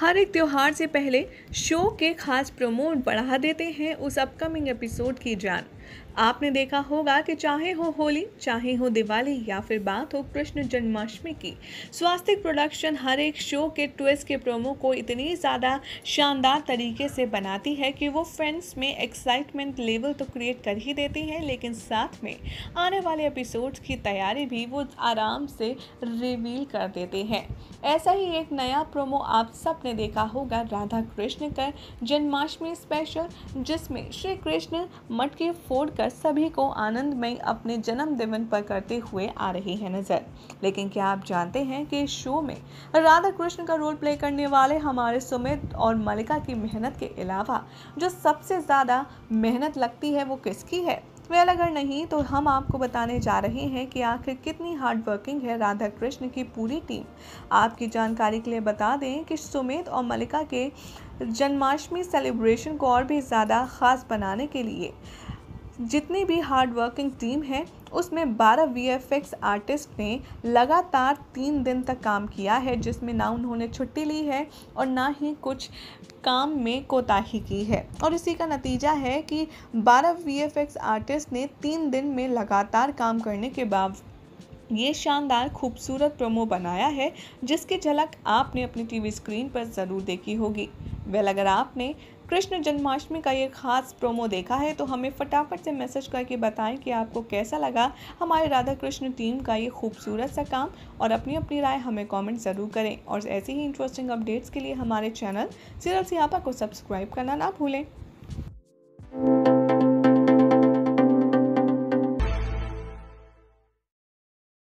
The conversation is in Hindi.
हर एक त्यौहार से पहले शो के खास प्रोमोट बढ़ा देते हैं उस अपकमिंग एपिसोड की जान आपने देखा होगा कि चाहे हो होली चाहे हो दिवाली या फिर बात हो कृष्ण जन्माष्टमी की स्वास्तिक प्रोडक्शन हर एक शो के ट्विस्ट के प्रोमो को इतनी ज़्यादा शानदार तरीके से बनाती है कि वो फ्रेंड्स में एक्साइटमेंट लेवल तो क्रिएट कर ही देती है लेकिन साथ में आने वाले एपिसोड्स की तैयारी भी वो आराम से रिवील कर देते हैं ऐसा ही एक नया प्रोमो आप सब ने देखा होगा राधा कृष्ण का जन्माष्टमी स्पेशल जिसमें श्री कृष्ण मटके फोड़ कर सभी को आनंदमय अपने जन्म दिवन पर करते हुए आ रही है नज़र लेकिन क्या आप जानते हैं कि इस शो में राधा कृष्ण का रोल प्ले करने वाले हमारे सुमित और मलिका की मेहनत के अलावा जो सबसे ज़्यादा मेहनत लगती है वो किसकी है वेल अगर नहीं तो हम आपको बताने जा रहे हैं कि आखिर कितनी हार्ड वर्किंग है राधा कृष्ण की पूरी टीम आपकी जानकारी के लिए बता दें कि सुमित और मलिका के जन्माष्टमी सेलिब्रेशन को और भी ज़्यादा ख़ास बनाने के लिए जितनी भी हार्ड वर्किंग टीम है उसमें 12 वी आर्टिस्ट ने लगातार तीन दिन तक काम किया है जिसमें ना उन्होंने छुट्टी ली है और ना ही कुछ काम में कोताही की है और इसी का नतीजा है कि 12 वी आर्टिस्ट ने तीन दिन में लगातार काम करने के बाव ये शानदार खूबसूरत प्रोमो बनाया है जिसकी झलक आपने अपनी टीवी स्क्रीन पर ज़रूर देखी होगी वेल अगर आपने कृष्ण जन्माष्टमी का ये खास प्रोमो देखा है तो हमें फटाफट से मैसेज करके बताएं कि आपको कैसा लगा हमारे राधा कृष्ण टीम का ये खूबसूरत सा काम और अपनी अपनी राय हमें कमेंट ज़रूर करें और ऐसी ही इंटरेस्टिंग अपडेट्स के लिए हमारे चैनल सिर्फ सियापा को सब्सक्राइब करना ना भूलें